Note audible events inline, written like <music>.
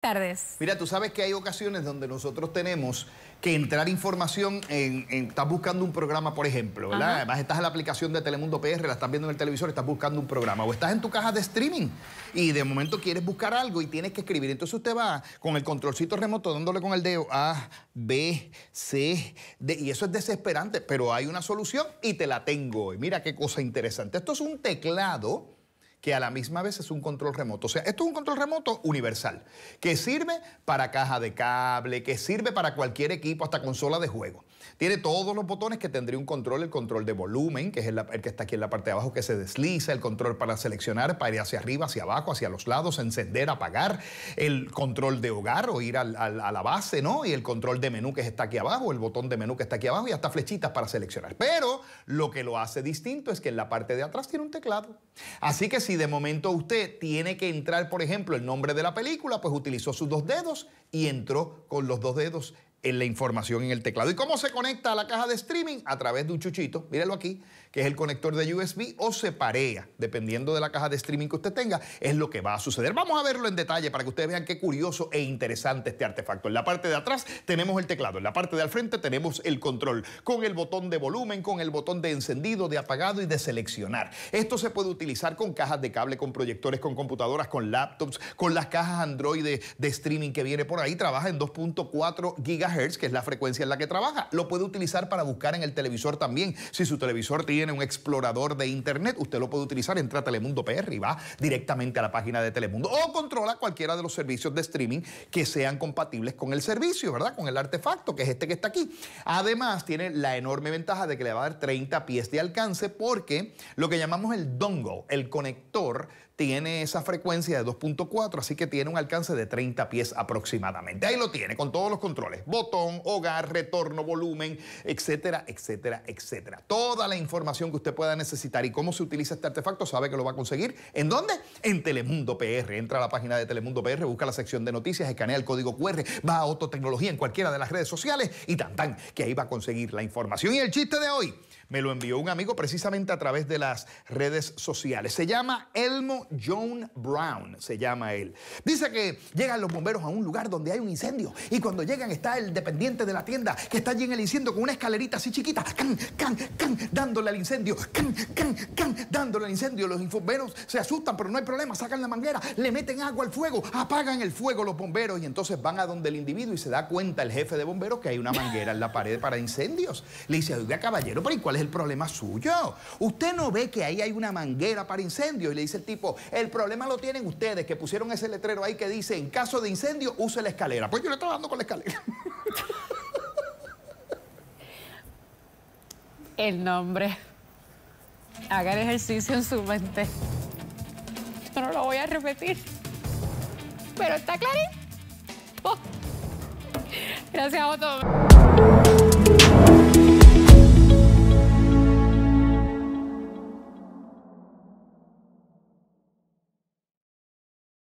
tardes. Mira, tú sabes que hay ocasiones donde nosotros tenemos que entrar información en, estás buscando un programa, por ejemplo, ¿verdad? Además estás en la aplicación de Telemundo PR, la estás viendo en el televisor, estás buscando un programa o estás en tu caja de streaming y de momento quieres buscar algo y tienes que escribir. Entonces usted va con el controlcito remoto dándole con el dedo A, B, C, D y eso es desesperante, pero hay una solución y te la tengo. Y mira qué cosa interesante. Esto es un teclado que a la misma vez es un control remoto. O sea, esto es un control remoto universal, que sirve para caja de cable, que sirve para cualquier equipo, hasta consola de juego. Tiene todos los botones que tendría un control, el control de volumen, que es el, que está aquí en la parte de abajo, que se desliza, el control para seleccionar, para ir hacia arriba, hacia abajo, hacia los lados, encender, apagar, el control de hogar o ir a la base, ¿no? Y el control de menú que está aquí abajo, el botón de menú que está aquí abajo y hasta flechitas para seleccionar. Pero lo que lo hace distinto es que en la parte de atrás tiene un teclado. Así que si si de momento usted tiene que entrar, por ejemplo, el nombre de la película, pues utilizó sus dos dedos y entró con los dos dedos en la información en el teclado. ¿Y cómo se conecta a la caja de streaming? A través de un chuchito, míralo aquí, que es el conector de USB o se parea, dependiendo de la caja de streaming que usted tenga, es lo que va a suceder. Vamos a verlo en detalle para que ustedes vean qué curioso e interesante este artefacto. En la parte de atrás tenemos el teclado, en la parte de al frente tenemos el control, con el botón de volumen, con el botón de encendido, de apagado y de seleccionar. Esto se puede utilizar con cajas de cable, con proyectores, con computadoras, con laptops, con las cajas Android de, streaming que viene por ahí. Trabaja en 2.4 gigas que es la frecuencia en la que trabaja. Lo puede utilizar para buscar en el televisor también. Si su televisor tiene un explorador de Internet, usted lo puede utilizar, entra a Telemundo PR y va directamente a la página de Telemundo. O controla cualquiera de los servicios de streaming que sean compatibles con el servicio, ¿verdad? Con el artefacto, que es este que está aquí. Además, tiene la enorme ventaja de que le va a dar 30 pies de alcance porque lo que llamamos el dongle, el conector, tiene esa frecuencia de 2.4, así que tiene un alcance de 30 pies aproximadamente. Ahí lo tiene, con todos los controles botón, hogar, retorno, volumen, etcétera, etcétera, etcétera. Toda la información que usted pueda necesitar y cómo se utiliza este artefacto, sabe que lo va a conseguir. ¿En dónde? En Telemundo PR. Entra a la página de Telemundo PR, busca la sección de noticias, escanea el código QR, va a Autotecnología en cualquiera de las redes sociales y tan tan, que ahí va a conseguir la información. Y el chiste de hoy me lo envió un amigo precisamente a través de las redes sociales. Se llama Elmo John Brown, se llama él. Dice que llegan los bomberos a un lugar donde hay un incendio y cuando llegan está el dependiente de la tienda que está allí en el incendio con una escalerita así chiquita, can, can, can, dándole al incendio, can, can, can, dándole al incendio. Los bomberos se asustan, pero no hay problema, sacan la manguera, le meten agua al fuego, apagan el fuego los bomberos y entonces van a donde el individuo y se da cuenta el jefe de bomberos que hay una manguera en la pared para incendios. Le dice, oiga caballero, pero ¿y cuál el problema suyo. Usted no ve que ahí hay una manguera para incendio y le dice el tipo, el problema lo tienen ustedes que pusieron ese letrero ahí que dice, en caso de incendio, use la escalera. Pues yo le estaba dando con la escalera. <laughs> El nombre. Haga el ejercicio en su mente. Yo no lo voy a repetir. Pero está claro. Oh. Gracias a todos.